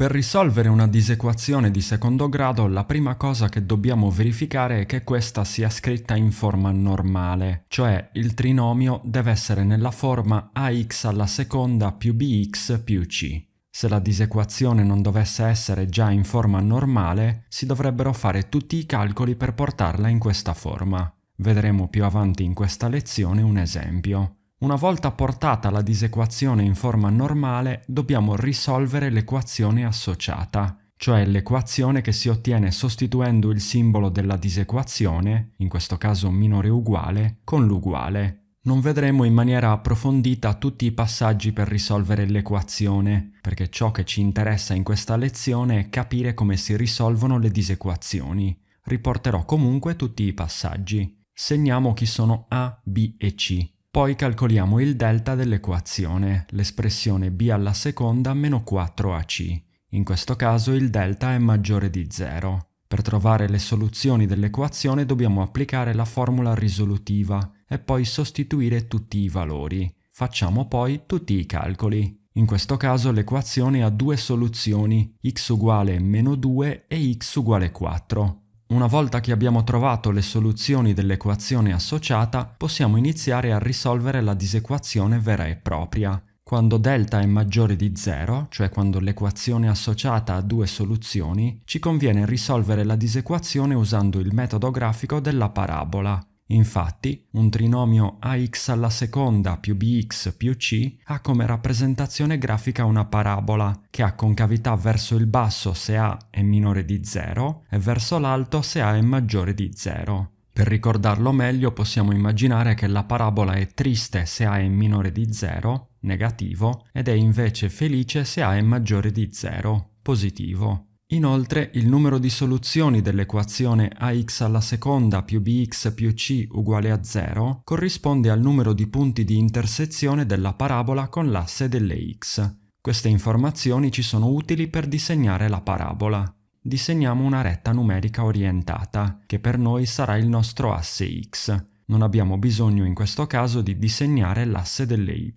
Per risolvere una disequazione di secondo grado la prima cosa che dobbiamo verificare è che questa sia scritta in forma normale, cioè il trinomio deve essere nella forma ax alla seconda più bx più c. Se la disequazione non dovesse essere già in forma normale, si dovrebbero fare tutti i calcoli per portarla in questa forma. Vedremo più avanti in questa lezione un esempio. Una volta portata la disequazione in forma normale, dobbiamo risolvere l'equazione associata, cioè l'equazione che si ottiene sostituendo il simbolo della disequazione, in questo caso minore uguale, con l'uguale. Non vedremo in maniera approfondita tutti i passaggi per risolvere l'equazione, perché ciò che ci interessa in questa lezione è capire come si risolvono le disequazioni. Riporterò comunque tutti i passaggi. Segniamo chi sono A, B e C, poi calcoliamo il delta dell'equazione, l'espressione b alla seconda meno 4ac. In questo caso il delta è maggiore di 0. Per trovare le soluzioni dell'equazione dobbiamo applicare la formula risolutiva e poi sostituire tutti i valori. Facciamo poi tutti i calcoli. In questo caso l'equazione ha due soluzioni, x uguale meno 2 e x uguale 4. Una volta che abbiamo trovato le soluzioni dell'equazione associata, possiamo iniziare a risolvere la disequazione vera e propria. Quando delta è maggiore di 0, cioè quando l'equazione associata ha due soluzioni, ci conviene risolvere la disequazione usando il metodo grafico della parabola. Infatti, un trinomio ax alla seconda più bx più c ha come rappresentazione grafica una parabola che ha concavità verso il basso se a è minore di 0 e verso l'alto se a è maggiore di 0. Per ricordarlo meglio possiamo immaginare che la parabola è triste se a è minore di 0, negativo, ed è invece felice se a è maggiore di 0, positivo. Inoltre il numero di soluzioni dell'equazione ax alla seconda più bx più c uguale a 0 corrisponde al numero di punti di intersezione della parabola con l'asse delle x. Queste informazioni ci sono utili per disegnare la parabola. Disegniamo una retta numerica orientata, che per noi sarà il nostro asse x. Non abbiamo bisogno in questo caso di disegnare l'asse delle y.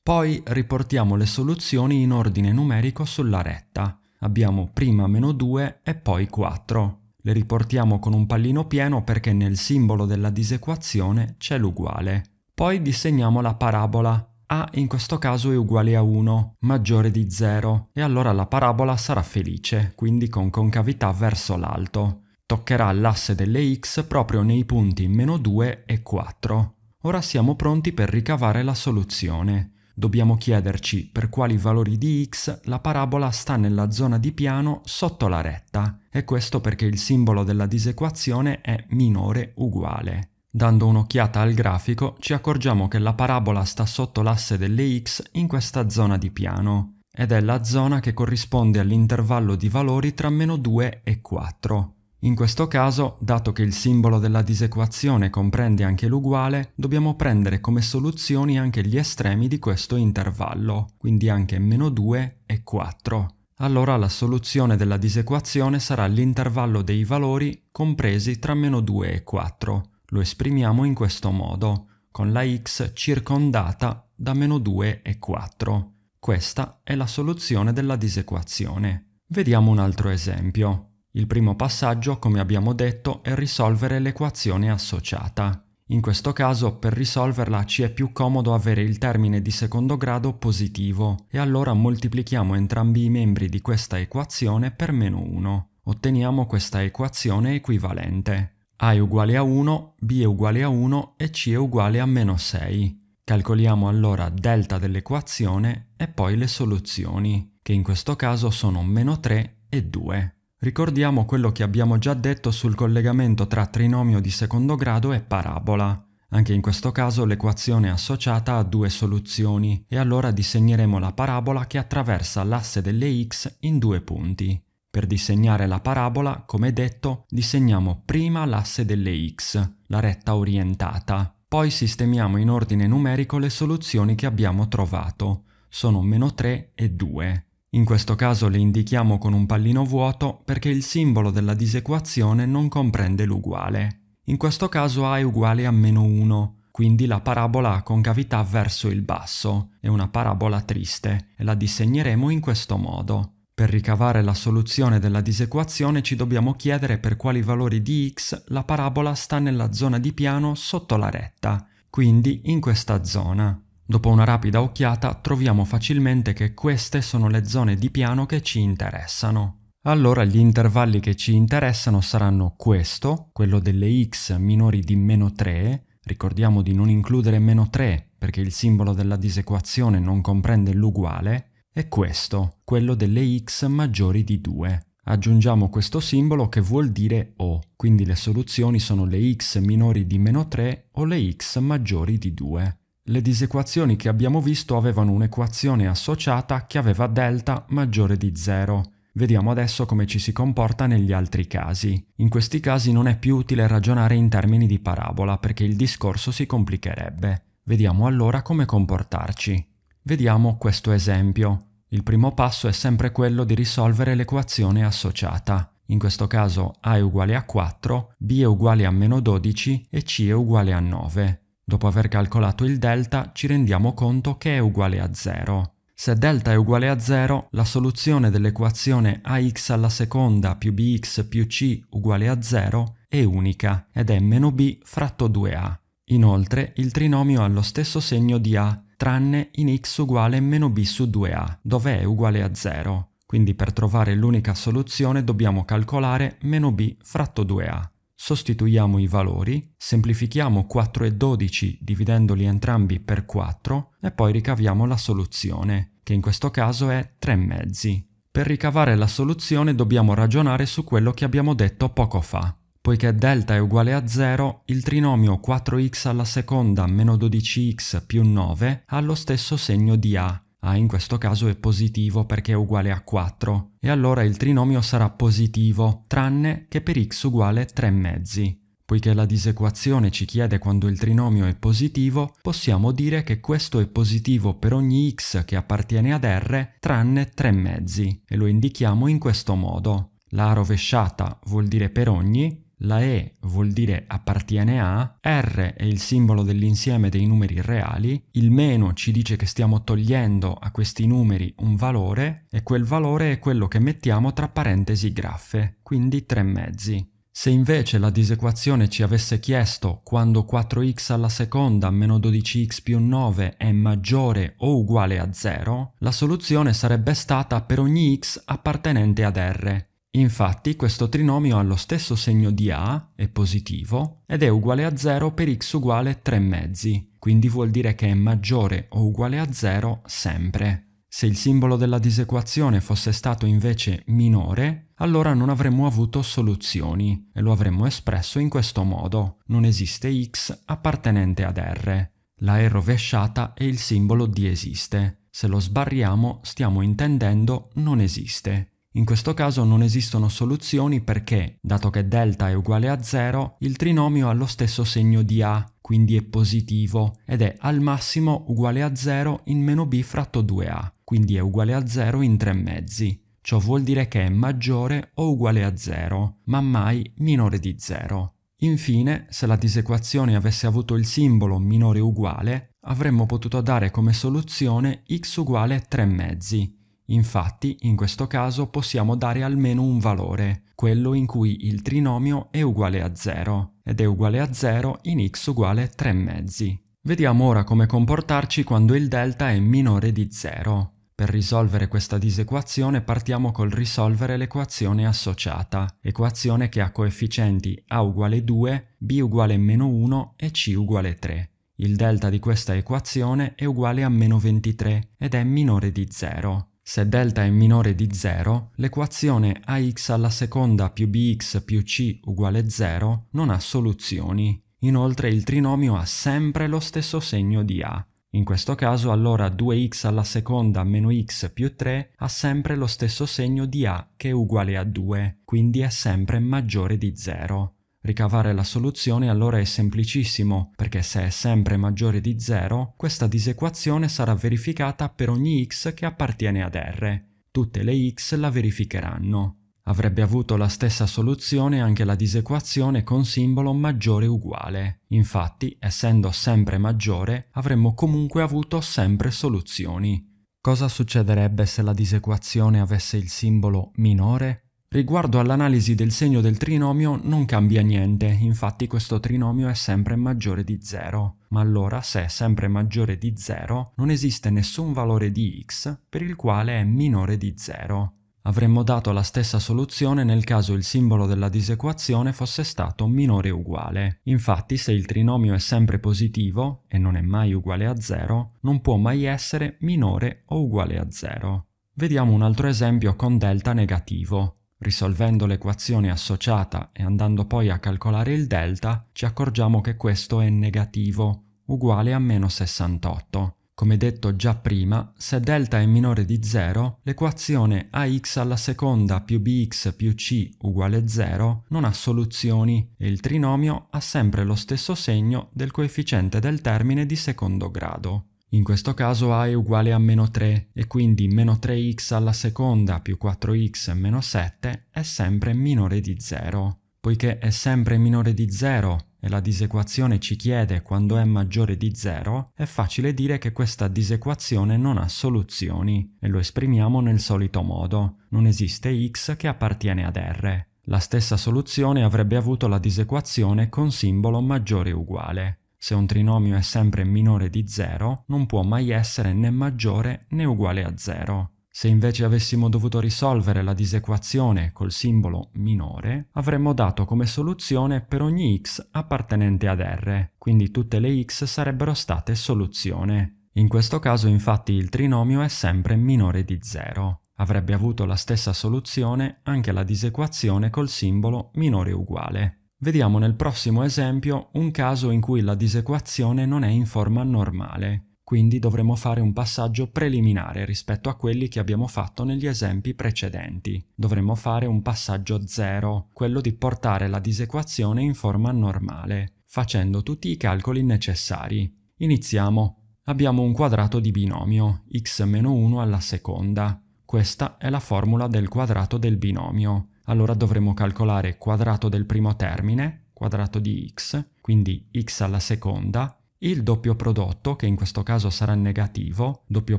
Poi riportiamo le soluzioni in ordine numerico sulla retta. Abbiamo prima meno 2 e poi 4. Le riportiamo con un pallino pieno perché nel simbolo della disequazione c'è l'uguale. Poi disegniamo la parabola. A in questo caso è uguale a 1, maggiore di 0, e allora la parabola sarà felice, quindi con concavità verso l'alto. Toccherà l'asse delle x proprio nei punti meno 2 e 4. Ora siamo pronti per ricavare la soluzione. Dobbiamo chiederci per quali valori di x la parabola sta nella zona di piano sotto la retta, e questo perché il simbolo della disequazione è minore uguale. Dando un'occhiata al grafico ci accorgiamo che la parabola sta sotto l'asse delle x in questa zona di piano, ed è la zona che corrisponde all'intervallo di valori tra meno 2 e 4. In questo caso, dato che il simbolo della disequazione comprende anche l'uguale, dobbiamo prendere come soluzioni anche gli estremi di questo intervallo, quindi anche meno 2 e 4. Allora la soluzione della disequazione sarà l'intervallo dei valori compresi tra meno 2 e 4. Lo esprimiamo in questo modo, con la x circondata da meno 2 e 4. Questa è la soluzione della disequazione. Vediamo un altro esempio. Il primo passaggio, come abbiamo detto, è risolvere l'equazione associata. In questo caso, per risolverla ci è più comodo avere il termine di secondo grado positivo e allora moltiplichiamo entrambi i membri di questa equazione per meno 1. Otteniamo questa equazione equivalente. A è uguale a 1, B è uguale a 1 e C è uguale a meno 6. Calcoliamo allora delta dell'equazione e poi le soluzioni, che in questo caso sono meno 3 e 2. Ricordiamo quello che abbiamo già detto sul collegamento tra trinomio di secondo grado e parabola. Anche in questo caso l'equazione è associata a due soluzioni e allora disegneremo la parabola che attraversa l'asse delle x in due punti. Per disegnare la parabola, come detto, disegniamo prima l'asse delle x, la retta orientata, poi sistemiamo in ordine numerico le soluzioni che abbiamo trovato, sono meno 3 e 2. In questo caso le indichiamo con un pallino vuoto perché il simbolo della disequazione non comprende l'uguale. In questo caso A è uguale a meno 1, quindi la parabola ha concavità verso il basso, è una parabola triste, e la disegneremo in questo modo. Per ricavare la soluzione della disequazione ci dobbiamo chiedere per quali valori di x la parabola sta nella zona di piano sotto la retta, quindi in questa zona. Dopo una rapida occhiata troviamo facilmente che queste sono le zone di piano che ci interessano. Allora gli intervalli che ci interessano saranno questo, quello delle x minori di meno 3, ricordiamo di non includere meno 3 perché il simbolo della disequazione non comprende l'uguale, e questo, quello delle x maggiori di 2. Aggiungiamo questo simbolo che vuol dire O, quindi le soluzioni sono le x minori di meno 3 o le x maggiori di 2. Le disequazioni che abbiamo visto avevano un'equazione associata che aveva delta maggiore di 0. Vediamo adesso come ci si comporta negli altri casi. In questi casi non è più utile ragionare in termini di parabola perché il discorso si complicherebbe. Vediamo allora come comportarci. Vediamo questo esempio. Il primo passo è sempre quello di risolvere l'equazione associata. In questo caso a è uguale a 4, b è uguale a meno 12 e c è uguale a 9. Dopo aver calcolato il delta ci rendiamo conto che è uguale a 0. Se delta è uguale a 0, la soluzione dell'equazione ax alla seconda più bx più c uguale a 0 è unica ed è meno b fratto 2a. Inoltre il trinomio ha lo stesso segno di a tranne in x uguale meno b su 2a, dove è uguale a 0. Quindi per trovare l'unica soluzione dobbiamo calcolare meno b fratto 2a sostituiamo i valori, semplifichiamo 4 e 12 dividendoli entrambi per 4 e poi ricaviamo la soluzione, che in questo caso è 3 mezzi. Per ricavare la soluzione dobbiamo ragionare su quello che abbiamo detto poco fa. Poiché delta è uguale a 0, il trinomio 4x alla seconda meno 12x più 9 ha lo stesso segno di A, a ah, in questo caso è positivo perché è uguale a 4 e allora il trinomio sarà positivo tranne che per x uguale 3 mezzi. Poiché la disequazione ci chiede quando il trinomio è positivo, possiamo dire che questo è positivo per ogni x che appartiene ad r tranne 3 mezzi e lo indichiamo in questo modo. La rovesciata vuol dire per ogni la E vuol dire appartiene a, R è il simbolo dell'insieme dei numeri reali, il meno ci dice che stiamo togliendo a questi numeri un valore e quel valore è quello che mettiamo tra parentesi graffe, quindi tre mezzi. Se invece la disequazione ci avesse chiesto quando 4x alla seconda meno 12x più 9 è maggiore o uguale a 0, la soluzione sarebbe stata per ogni x appartenente ad R, Infatti questo trinomio ha lo stesso segno di A, è positivo, ed è uguale a 0 per x uguale 3 mezzi, quindi vuol dire che è maggiore o uguale a 0 sempre. Se il simbolo della disequazione fosse stato invece minore, allora non avremmo avuto soluzioni e lo avremmo espresso in questo modo. Non esiste x appartenente ad R. La E rovesciata e il simbolo di esiste. Se lo sbarriamo stiamo intendendo non esiste. In questo caso non esistono soluzioni perché, dato che delta è uguale a 0, il trinomio ha lo stesso segno di A, quindi è positivo, ed è al massimo uguale a 0 in meno b fratto 2a, quindi è uguale a 0 in 3 mezzi. Ciò vuol dire che è maggiore o uguale a 0, ma mai minore di 0. Infine, se la disequazione avesse avuto il simbolo minore uguale, avremmo potuto dare come soluzione x uguale 3 mezzi, Infatti, in questo caso possiamo dare almeno un valore, quello in cui il trinomio è uguale a 0, ed è uguale a 0 in x uguale 3 mezzi. Vediamo ora come comportarci quando il delta è minore di 0. Per risolvere questa disequazione partiamo col risolvere l'equazione associata, equazione che ha coefficienti a uguale 2, b uguale meno 1 e c uguale 3. Il delta di questa equazione è uguale a meno 23 ed è minore di 0. Se delta è minore di 0, l'equazione ax alla seconda più bx più c uguale 0 non ha soluzioni. Inoltre il trinomio ha sempre lo stesso segno di a. In questo caso allora 2x alla seconda meno x più 3 ha sempre lo stesso segno di a che è uguale a 2, quindi è sempre maggiore di 0. Ricavare la soluzione allora è semplicissimo, perché se è sempre maggiore di 0, questa disequazione sarà verificata per ogni x che appartiene ad R. Tutte le x la verificheranno. Avrebbe avuto la stessa soluzione anche la disequazione con simbolo maggiore uguale. Infatti, essendo sempre maggiore, avremmo comunque avuto sempre soluzioni. Cosa succederebbe se la disequazione avesse il simbolo minore? Riguardo all'analisi del segno del trinomio non cambia niente, infatti questo trinomio è sempre maggiore di 0. Ma allora, se è sempre maggiore di 0, non esiste nessun valore di x per il quale è minore di 0. Avremmo dato la stessa soluzione nel caso il simbolo della disequazione fosse stato minore o uguale. Infatti, se il trinomio è sempre positivo, e non è mai uguale a 0, non può mai essere minore o uguale a 0. Vediamo un altro esempio con delta negativo. Risolvendo l'equazione associata e andando poi a calcolare il delta, ci accorgiamo che questo è negativo, uguale a meno 68. Come detto già prima, se delta è minore di 0, l'equazione ax alla seconda più bx più c uguale 0 non ha soluzioni e il trinomio ha sempre lo stesso segno del coefficiente del termine di secondo grado. In questo caso a è uguale a meno 3 e quindi meno 3x alla seconda più 4x meno 7 è sempre minore di 0. Poiché è sempre minore di 0 e la disequazione ci chiede quando è maggiore di 0, è facile dire che questa disequazione non ha soluzioni e lo esprimiamo nel solito modo. Non esiste x che appartiene ad r. La stessa soluzione avrebbe avuto la disequazione con simbolo maggiore o uguale. Se un trinomio è sempre minore di 0, non può mai essere né maggiore né uguale a 0. Se invece avessimo dovuto risolvere la disequazione col simbolo minore, avremmo dato come soluzione per ogni x appartenente ad R, quindi tutte le x sarebbero state soluzione. In questo caso infatti il trinomio è sempre minore di 0. Avrebbe avuto la stessa soluzione anche la disequazione col simbolo minore uguale. Vediamo nel prossimo esempio un caso in cui la disequazione non è in forma normale, quindi dovremo fare un passaggio preliminare rispetto a quelli che abbiamo fatto negli esempi precedenti. Dovremmo fare un passaggio zero, quello di portare la disequazione in forma normale, facendo tutti i calcoli necessari. Iniziamo. Abbiamo un quadrato di binomio, x-1 alla seconda. Questa è la formula del quadrato del binomio allora dovremo calcolare quadrato del primo termine, quadrato di x, quindi x alla seconda, il doppio prodotto, che in questo caso sarà negativo, doppio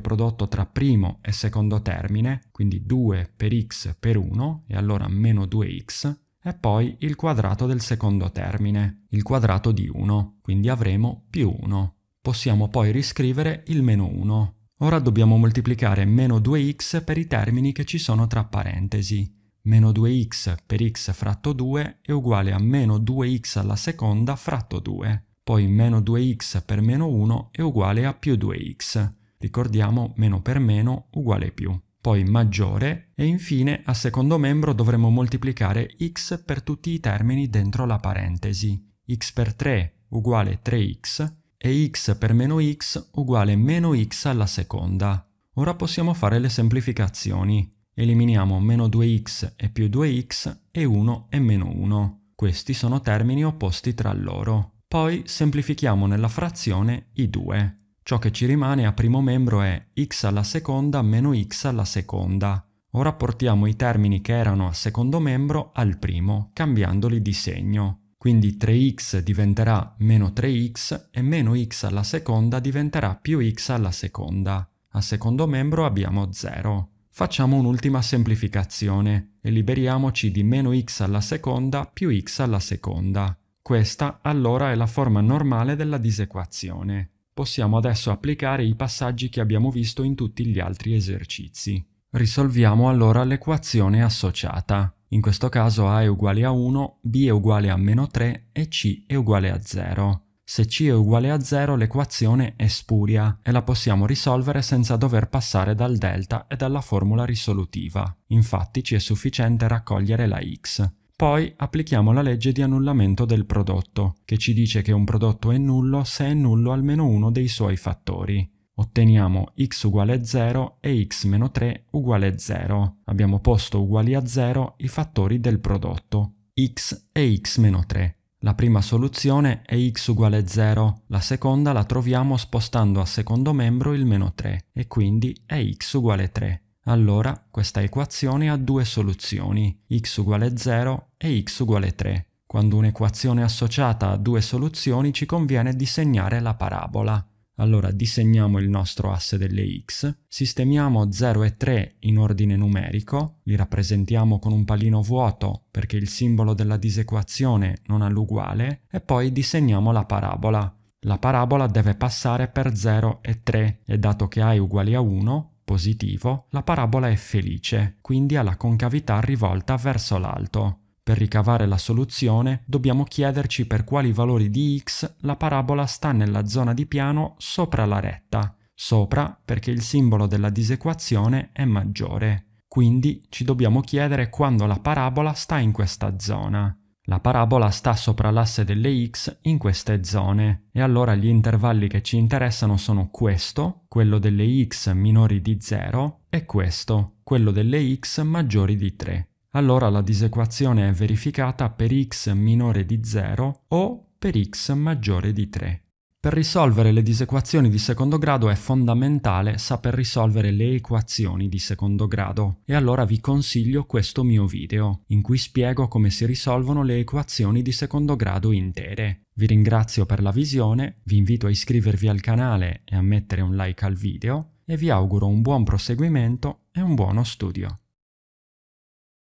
prodotto tra primo e secondo termine, quindi 2 per x per 1, e allora meno 2x, e poi il quadrato del secondo termine, il quadrato di 1, quindi avremo più 1. Possiamo poi riscrivere il meno 1. Ora dobbiamo moltiplicare meno 2x per i termini che ci sono tra parentesi, meno 2x per x fratto 2 è uguale a meno 2x alla seconda fratto 2, poi meno 2x per meno 1 è uguale a più 2x. Ricordiamo meno per meno uguale più. Poi maggiore e infine a secondo membro dovremo moltiplicare x per tutti i termini dentro la parentesi. x per 3 uguale 3x e x per meno x uguale meno x alla seconda. Ora possiamo fare le semplificazioni. Eliminiamo meno 2x e più 2x e 1 e meno 1. Questi sono termini opposti tra loro. Poi semplifichiamo nella frazione i due. Ciò che ci rimane a primo membro è x alla seconda meno x alla seconda. Ora portiamo i termini che erano a secondo membro al primo, cambiandoli di segno. Quindi 3x diventerà meno 3x e meno x alla seconda diventerà più x alla seconda. A secondo membro abbiamo 0. Facciamo un'ultima semplificazione e liberiamoci di meno x alla seconda più x alla seconda. Questa allora è la forma normale della disequazione. Possiamo adesso applicare i passaggi che abbiamo visto in tutti gli altri esercizi. Risolviamo allora l'equazione associata. In questo caso a è uguale a 1, b è uguale a meno 3 e c è uguale a 0. Se c è uguale a 0 l'equazione è spuria e la possiamo risolvere senza dover passare dal delta e dalla formula risolutiva. Infatti ci è sufficiente raccogliere la x. Poi applichiamo la legge di annullamento del prodotto, che ci dice che un prodotto è nullo se è nullo almeno uno dei suoi fattori. Otteniamo x uguale 0 e x meno 3 uguale 0. Abbiamo posto uguali a 0 i fattori del prodotto, x e x meno 3. La prima soluzione è x uguale 0, la seconda la troviamo spostando a secondo membro il meno 3 e quindi è x uguale 3. Allora questa equazione ha due soluzioni, x uguale 0 e x uguale 3. Quando un'equazione associata a due soluzioni ci conviene disegnare la parabola. Allora disegniamo il nostro asse delle x, sistemiamo 0 e 3 in ordine numerico, li rappresentiamo con un pallino vuoto perché il simbolo della disequazione non ha l'uguale, e poi disegniamo la parabola. La parabola deve passare per 0 e 3 e dato che a è uguale a 1, positivo, la parabola è felice, quindi ha la concavità rivolta verso l'alto. Per ricavare la soluzione dobbiamo chiederci per quali valori di x la parabola sta nella zona di piano sopra la retta, sopra perché il simbolo della disequazione è maggiore. Quindi ci dobbiamo chiedere quando la parabola sta in questa zona. La parabola sta sopra l'asse delle x in queste zone e allora gli intervalli che ci interessano sono questo, quello delle x minori di 0 e questo, quello delle x maggiori di 3 allora la disequazione è verificata per x minore di 0 o per x maggiore di 3. Per risolvere le disequazioni di secondo grado è fondamentale saper risolvere le equazioni di secondo grado e allora vi consiglio questo mio video in cui spiego come si risolvono le equazioni di secondo grado intere. Vi ringrazio per la visione, vi invito a iscrivervi al canale e a mettere un like al video e vi auguro un buon proseguimento e un buono studio.